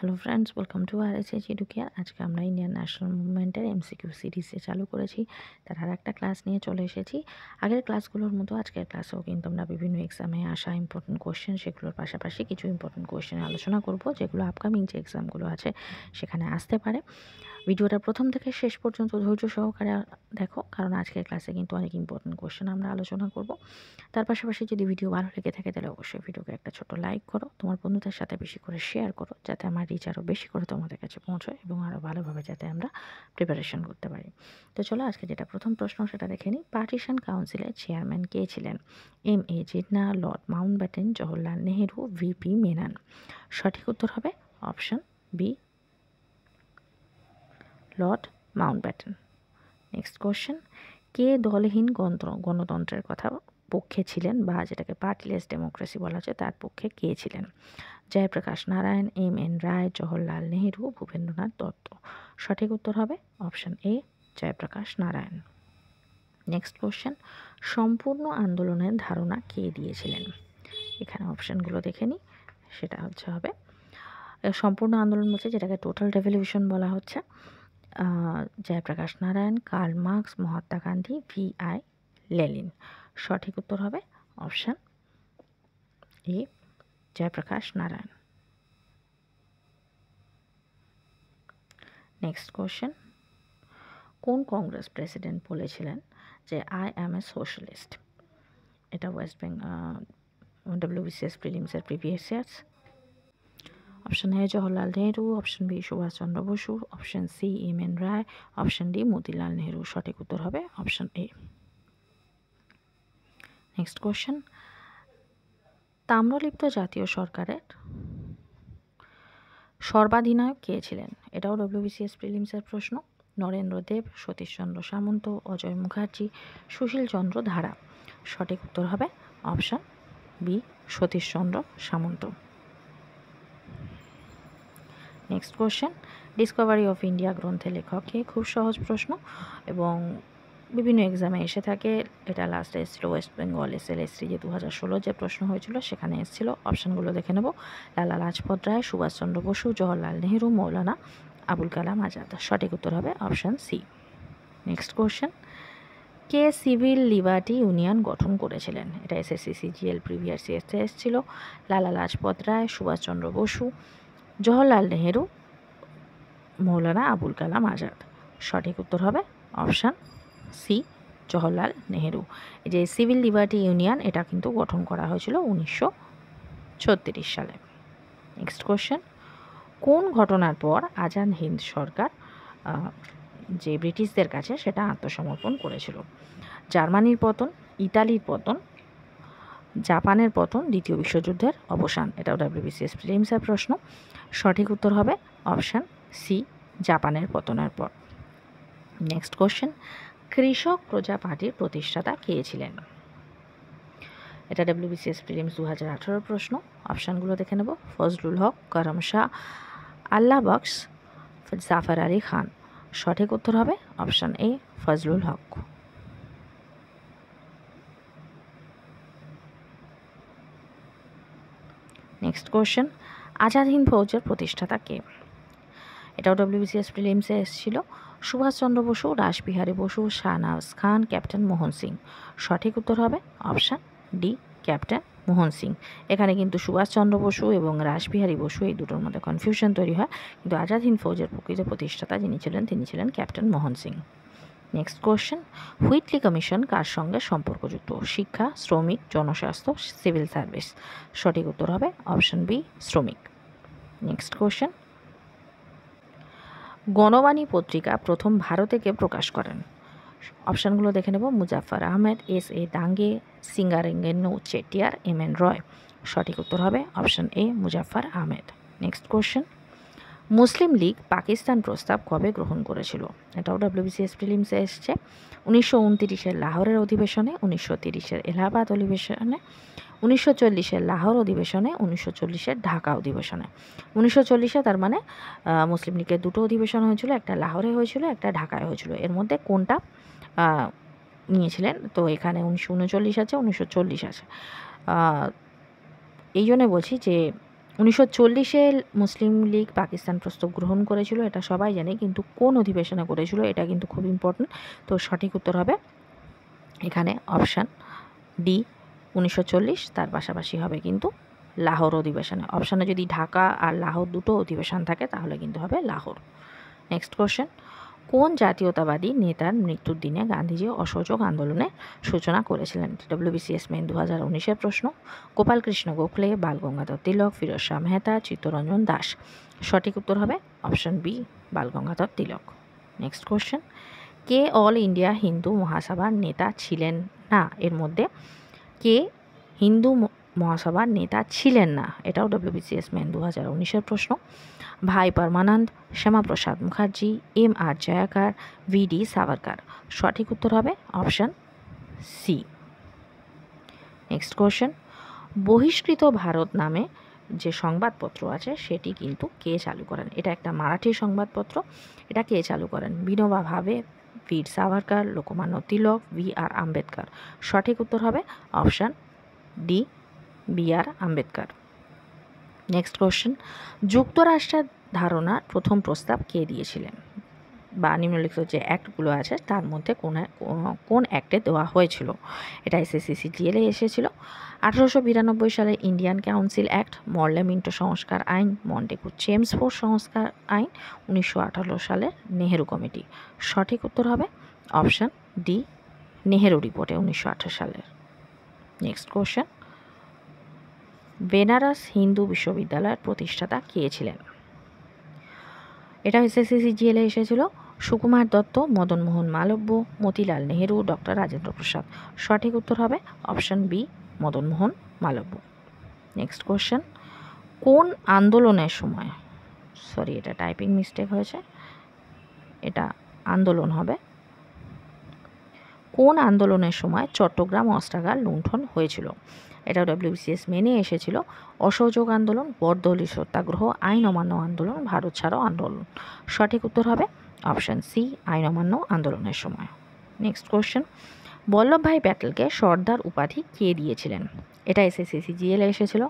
hello friends welcome to R S H Educare আজকে আমরা Indian national মুভমেন্টের MCQ সিরিজে চালু করেছি তার আর একটা ক্লাস নিয়ে চলে এসেছি আগের ক্লাসগুলোর মতো আজকের ক্লাসেও কিন্তু আমরা বিভিন্ন এক্সামে আসা ইম্পর্টেন্ট কোয়েশ্চেন সেগুলোর পাশাপাশি কিছু ইম্পর্টেন্ট কোয়েশ্চেন আলোচনা করব যেগুলো আপকামিং যে এক্সামগুলো আছে সেখানে আসতে পারে ভিডিওটা প্রথম থেকে শেষ পর্যন্ত ধৈর্য সহকারে দেখো কারণ আজকের ক্লাসে কিন্তু অনেক ইম্পর্টেন্ট কোয়েশ্চেন আমরা আলোচনা করব তার পাশাপাশি যদি ভিডিও ভালো লেগে থাকে তাহলে অবশ্যই ভিডিওকে একটা ছোট লাইক করো তোমার বন্ধুদের সাথে বেশি করে শেয়ার করো যাতে আমার রিচ আরও বেশি করে তোমাদের কাছে পৌঁছয় এবং আরও ভালোভাবে যাতে আমরা প্রিপারেশন করতে পারি তো চলো আজকে যেটা প্রথম প্রশ্ন সেটা দেখে নিই পার্টিশন কাউন্সিলের চেয়ারম্যান কে ছিলেন M A Jinnah Lord Mountbatten Jawaharlal Nehru V P Menon সঠিক উত্তর হবে option B Lord Batten next question কে দলহীন গণতন্ত্র গণতন্ত্রের কথা পক্ষে ছিলেন বা যেটাকে পার্টিলেস ডেমোক্রেসি বলা হচ্ছে তার পক্ষে কে ছিলেন জয়প্রকাশ নারায়ণ এম এন রায় জওহরলাল নেহরু ভূপেন্দ্রনাথ দত্ত সঠিক উত্তর হবে option A Jayaprakash Narayan next question সম্পূর্ণ আন্দোলনের ধারণা কে দিয়েছিলেন এখানে অপশানগুলো দেখে নিই সেটা হচ্ছে হবে সম্পূর্ণ আন্দোলন বলছে যেটাকে টোটাল রেভলিউশন বলা হচ্ছে Jayaprakash Narayan Karl Marx Mahatma Gandhi V I Lenin সঠিক উত্তর হবে option A Jayaprakash Narayan next question কোন কংগ্রেস প্রেসিডেন্ট বলেছিলেন যে আই অ্যাম এ সোশ্যালিস্ট এটা ওয়েস্ট বেঙ্গল ডব্লিউবিসিএস প্রিলিমসের previous years option A Jawaharlal Nehru option B Subhas Chandra Bose option C M N Roy option D Motilal Nehru সঠিক উত্তর হবে অপশন এ নেক্সট কোশ্চেন তাম্রলিপ্ত জাতীয় সরকারের সর্বাধিনায়ক কে ছিলেন এটাও ডব্লিউবিসিএস প্রিলিমসের প্রশ্ন নরেন্দ্র দেব সতীশচন্দ্র সামন্ত অজয় মুখার্জি সুশীল চন্দ্র ধারা সঠিক উত্তর হবে option B Satish Chandra Samanta next question Discovery of India গ্রন্থে লেখককে খুব সহজ প্রশ্ন এবং বিভিন্ন এক্সামে এসে থাকে এটা লাস্টে এসেছিলো West Bengal S L S C যে দু হাজার ষোলো যে প্রশ্ন হয়েছিল সেখানে এসেছিলো অপশানগুলো দেখে নেব লালা লাজপত রায় সুভাষচন্দ্র বসু জওহরলাল নেহরু মৌলানা আবুল কালাম আজাদ সঠিক উত্তর হবে অপশান সি নেক্সট কোশ্চেন কে সিভিল লিবার্টি ইউনিয়ন গঠন করেছিলেন এটা এসএসসি সিজিএল প্রিভিয়াস ইয়ার্সে এসেছিল লালা লাজপত রায় সুভাষচন্দ্র বসু জওহরলাল নেহেরু মৌলানা আবুল কালাম আজাদ সঠিক উত্তর হবে অপশান সি জওহরলাল নেহেরু যে সিভিল লিবার্টি ইউনিয়ন এটা কিন্তু গঠন করা হয়েছিল উনিশশো সালে নেক্সট কোয়েশ্চেন কোন ঘটনার পর আজাদ হিন্দ সরকার যে ব্রিটিশদের কাছে সেটা আত্মসমর্পণ করেছিল জার্মানির পতন ইতালির পতন জাপানের পতন দ্বিতীয় বিশ্বযুদ্ধের অবসান এটাও ডাব্লিউবিসিএস প্রিলিমসের প্রশ্ন সঠিক উত্তর হবে অপশান সি জাপানের পতনের পর নেক্সট কোশ্চেন কৃষক প্রজা পার্টির প্রতিষ্ঠাতা কে ছিলেন এটা ডাব্লিউবিসিএস প্রিলিমস দু হাজার আঠারোর প্রশ্ন অপশানগুলো দেখে নেব ফজলুল হক করম শাহ আল্লাহ বক্স জাফার আলী খান সঠিক উত্তর হবে option A Fazlul Haq next question Azad Hind ফৌজের প্রতিষ্ঠাতা কে এটাও ডব্লিউবিসিএস প্রিলিমসে এসেছিল সুভাষচন্দ্র বসু রাসবিহারী বসু শাহনাজ খান ক্যাপ্টেন মোহন সিং সঠিক উত্তর হবে option D captain Mohan Singh এখানে কিন্তু সুভাষচন্দ্র বসু এবং রাসবিহারী বসু এই দুটোর মধ্যে কনফিউশন তৈরি হয় কিন্তু আজাদ হিন্দ ফৌজের প্রকৃত প্রতিষ্ঠাতা যিনি ছিলেন তিনি ছিলেন captain Mohan Singh next question Whitley commission কার সঙ্গে সম্পর্কযুক্ত শিক্ষা শ্রমিক জনস্বাস্থ্য সিভিল সার্ভিস সঠিক উত্তর হবে অপশন বি শ্রমিক নেক্সট কোয়েশ্চেন গণবাণী পত্রিকা প্রথম ভারতেকে প্রকাশ করেন অপশানগুলো দেখে নেব Muzaffar Ahmed S A Dange Singaravelu Chettiar M N Roy সঠিক উত্তর হবে option A Muzaffar Ahmed next question Muslim League Pakistan প্রস্তাব কবে গ্রহণ করেছিল এটাও ডাব্লিউবিসিএস প্রিলিমসে এসছে উনিশশো উনতিরিশের লাহোরের অধিবেশনে উনিশশো তিরিশের এলাহাবাদ অধিবেশনে উনিশশো চল্লিশের লাহোর অধিবেশনে উনিশশো চল্লিশের ঢাকা অধিবেশনে উনিশশো চল্লিশে তার মানে মুসলিম লীগের দুটো অধিবেশন হয়েছিল একটা লাহোরে হয়েছিল একটা ঢাকায় হয়েছিল এর মধ্যে কোনটা নিয়েছিলেন তো এখানে উনিশশো উনচল্লিশ আছে উনিশশো চল্লিশ আছে এই জন্যে বলছি যে উনিশশো চল্লিশে মুসলিম লীগ পাকিস্তান প্রস্তাব গ্রহণ করেছিল এটা সবাই জানে কিন্তু কোন অধিবেশনে করেছিল এটা কিন্তু খুব ইম্পর্টেন্ট তো সঠিক উত্তর হবে এখানে অপশান ডি উনিশশো তার পাশাপাশি হবে কিন্তু লাহোর অধিবেশনে অপশানে যদি ঢাকা আর লাহোর দুটো অধিবেশন থাকে তাহলে কিন্তু হবে লাহোর নেক্সট কোশ্চেন কোন জাতীয়তাবাদী নেতার মৃত্যুর দিনে গান্ধীজি অসহযোগ আন্দোলনের সূচনা করেছিলেন ডব্লিউবিসিএস মেন দু হাজার উনিশের প্রশ্ন গোপালকৃষ্ণ গোখলে বালগঙ্গাধর তিলক ফিরোজ শাহ মেহতা চিত্তরঞ্জন দাস সঠিক উত্তর হবে option B Bal Gangadhar Tilak next question কে অল ইন্ডিয়া হিন্দু মহাসভার নেতা ছিলেন না এর মধ্যে কে হিন্দু মহাসভার নেতা ছিলেন না এটাও ডব্লিউবিসিএস ম্যান দু হাজার উনিশের প্রশ্ন Bhai Parmanand Syama Prasad Mukherjee M R Jayakar V D Savarkar সঠিক উত্তর হবে অপশান সি নেক্সট কোয়েশ্চেন বহিষ্কৃত ভারত নামে যে সংবাদপত্র আছে সেটি কিন্তু কে চালু করেন এটা একটা মারাঠি সংবাদপত্র এটা কে চালু করেন বিনোবা ভাবে বীর সাভারকার লোকমান্য তিলক ভি আর আম্বেদকর সঠিক উত্তর হবে option D B R Ambedkar next question যুক্তরাষ্ট্রের ধারণা প্রথম প্রস্তাব কে দিয়েছিলেন বা নিম্নলিখিত যে অ্যাক্টগুলো আছে তার মধ্যে কোন কোন অ্যাক্টে দেওয়া হয়েছিল এটা সিটিএলে এসেছিল আঠারোশো বিরানব্বই সালে Indian council act Morley Minto সংস্কার আইন মন্টেকু চেমসফোর সংস্কার আইন উনিশশো আঠারো সালের নেহেরু কমিটি সঠিক উত্তর হবে অপশান ডি নেহেরু রিপোর্টে উনিশশো আঠারো সালের নেক্সট কোশ্চেন বেনারস হিন্দু বিশ্ববিদ্যালয়ের প্রতিষ্ঠাতা কে ছিলেন এটা এসএসসি সিজিএলে এসেছিল সুকুমার দত্ত মদনমোহন মালব্য মতিলাল নেহেরু ডক্টর রাজেন্দ্র প্রসাদ সঠিক উত্তর হবে option B Madan Mohan Malaviya next question কোন আন্দোলনের সময় সরি এটা টাইপিং মিস্টেক হয়েছে এটা আন্দোলন হবে কোন আন্দোলনের সময় চট্টগ্রাম অস্ত্রাগার লুণ্ঠন হয়েছিল এটা ডব্লিউসিএস মেনে এসেছিল অসহযোগ আন্দোলন বরদলি সত্যাগ্রহ আইন অমান্য আন্দোলন ভারত ছাড়ো আন্দোলন সঠিক উত্তর হবে অপশান সি আইন অমান্য আন্দোলনের সময় নেক্সট কোয়েশ্চেন বল্লভভাই প্যাটেলকে সর্দার উপাধি কে দিয়েছিলেন এটা এসএসসি জিএলে এসেছিল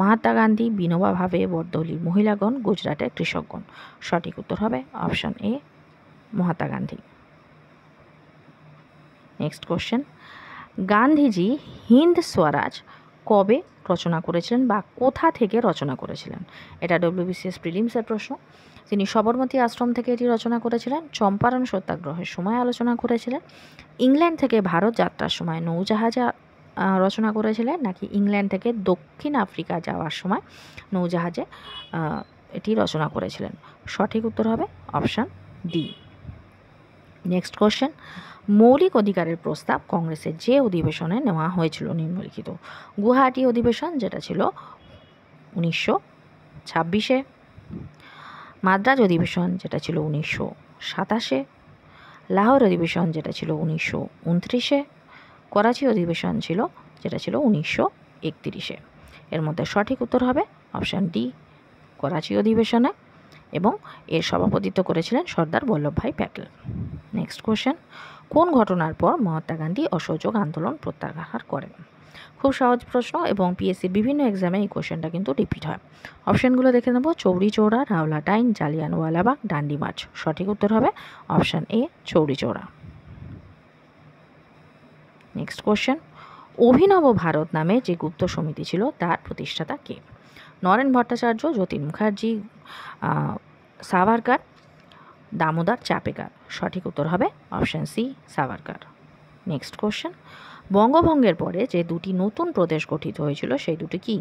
মহাত্মা গান্ধী বিনোবা ভাবে বরদলি মহিলাগণ গুজরাটের কৃষকগণ সঠিক উত্তর হবে option A Mahatma Gandhi next question Gandhiji Hind Swaraj কবে রচনা করেছিলেন বা কোথা থেকে রচনা করেছিলেন এটা ডব্লিউবিসিএস প্রিলিমসের প্রশ্ন তিনি সবরমতী আশ্রম থেকে এটি রচনা করেছিলেন চম্পারণ সত্যাগ্রহের সময় আলোচনা করেছিলেন ইংল্যান্ড থেকে ভারত যাত্রার সময় নৌজাহাজে রচনা করেছিলেন নাকি ইংল্যান্ড থেকে দক্ষিণ আফ্রিকা যাওয়ার সময় নৌজাহাজে এটি রচনা করেছিলেন সঠিক উত্তর হবে অপশান ডি নেক্সট কোশ্চেন মৌলিক অধিকারের প্রস্তাব কংগ্রেসের যে অধিবেশনে নেওয়া হয়েছিল নিম্নলিখিত গুয়াহাটি অধিবেশন যেটা ছিল উনিশশো ছাব্বিশে মাদ্রাজ অধিবেশন যেটা ছিল উনিশশো সাতাশে লাহোর অধিবেশন যেটা ছিল উনিশশো উনত্রিশে করাচি অধিবেশন ছিল যেটা ছিল উনিশশো একত্রিশে এর মধ্যে সঠিক উত্তর হবে অপশান ডি করাচি অধিবেশনে এবং এর সভাপতিত্ব করেছিলেন সর্দার বল্লভভাই প্যাটেল নেক্সট কোশ্চেন কোন ঘটনার পর মহাত্মা গান্ধী অসহযোগ আন্দোলন প্রত্যাহার করেন খুব সহজ প্রশ্ন এবং পিএসসির বিভিন্ন এক্সামে এই কোয়েশ্চেনটা কিন্তু রিপিট হয় অপশানগুলো দেখে নেব চৌরি চৌড়া রাওলা ডাইন জালিয়ানওয়ালাবাগ ডান্ডি মার্চ সঠিক উত্তর হবে option A Chauri Chaura next question Abhinav Bharat নামে যে গুপ্ত সমিতি ছিল তার প্রতিষ্ঠাতা কে নরেন ভট্টাচার্য যতীন মুখার্জি সাভারকার দামোদর চাপেকার সঠিক উত্তর হবে option C Savarkar next question বঙ্গভঙ্গের পরে যে দুটি নতুন প্রদেশ গঠিত হয়েছিল সেই দুটি কি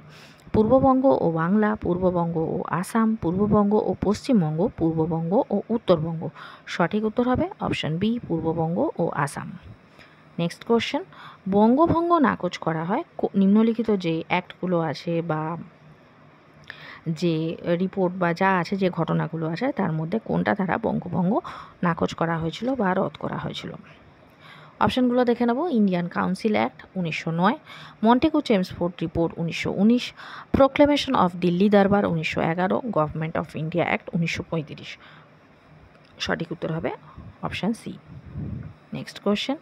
পূর্ববঙ্গ ও বাংলা পূর্ববঙ্গ ও আসাম পূর্ববঙ্গ ও পশ্চিমবঙ্গ পূর্ববঙ্গ ও উত্তরবঙ্গ সঠিক উত্তর হবে অপশান বি পূর্ববঙ্গ ও আসাম নেক্সট কোশ্চেন বঙ্গভঙ্গ নাকচ করা হয় নিম্নলিখিত যে অ্যাক্টগুলো আছে বা যে রিপোর্ট বা যা আছে যে ঘটনাগুলো আছে তার মধ্যে কোনটা তারা বঙ্গভঙ্গ নাকচ করা হয়েছিল বা রদ করা হয়েছিল অপশানগুলো দেখে নেব ইন্ডিয়ান কাউন্সিল অ্যাক্ট উনিশশো নয় মন্টেকু চেমসফোর্ড রিপোর্ট উনিশশো উনিশ প্রোক্লেমেশন অফ দিল্লি দরবার উনিশশো এগারো গভর্নমেন্ট অফ ইন্ডিয়া অ্যাক্ট উনিশশো পঁয়ত্রিশ সঠিক উত্তর হবে অপশান সি নেক্সট কোয়েশ্চেন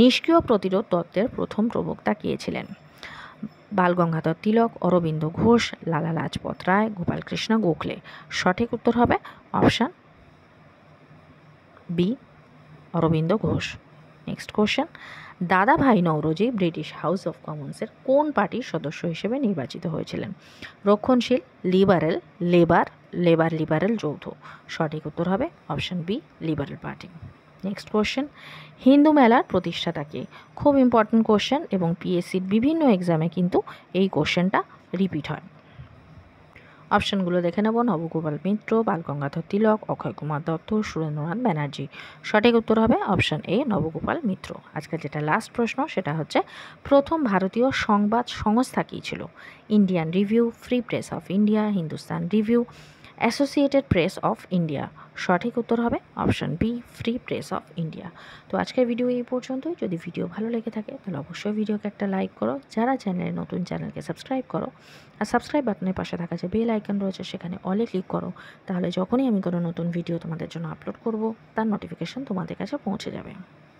নিষ্ক্রিয় প্রতিরোধ তত্ত্বের প্রথম প্রবক্তা কে ছিলেন বালগঙ্গাধর তিলক অরবিন্দ ঘোষ লালা লাজপত রায় গোপালকৃষ্ণ গোখলে সঠিক উত্তর হবে option B Aurobindo Ghosh next question Dadabhai Naoroji British House of কমন্সের কোন পার্টির সদস্য হিসেবে নির্বাচিত হয়েছিলেন রক্ষণশীল লিবারেল লেবার লেবার লিবারেল যৌথ সঠিক উত্তর হবে option B liberal party next question Hindu মেলার প্রতিষ্ঠাতাকে খুব ইম্পর্টেন্ট কোশ্চেন এবং পিএসসির বিভিন্ন এক্সামে কিন্তু এই কোশ্চেনটা রিপিট হয় অপশানগুলো দেখে নেব নবগোপাল মিত্র বালগঙ্গাধর তিলক অক্ষয় কুমার দত্ত সুরেন্দ্রনাথ ব্যানার্জি সঠিক উত্তর হবে অপশান এ নবগোপাল মিত্র আজকাল যেটা লাস্ট প্রশ্ন সেটা হচ্ছে প্রথম ভারতীয় সংবাদ সংস্থা কী ছিল Indian Review Free Press of India Hindustan Review Associated Press of India সঠিক উত্তর হবে option B Free Press of India তো আজকের ভিডিও এই পর্যন্তই যদি ভিডিও ভালো লেগে থাকে তাহলে অবশ্যই ভিডিওকে একটা লাইক করো যারা চ্যানেলে নতুন চ্যানেলকে সাবস্ক্রাইব করো আর সাবস্ক্রাইব বাটনের পাশে থাকা যে বেল আইকন রয়েছে সেখানে অলে ক্লিক করো তাহলে যখনই আমি কোনো নতুন ভিডিও তোমাদের জন্য আপলোড করব তার নোটিফিকেশন তোমাদের কাছে পৌঁছে যাবে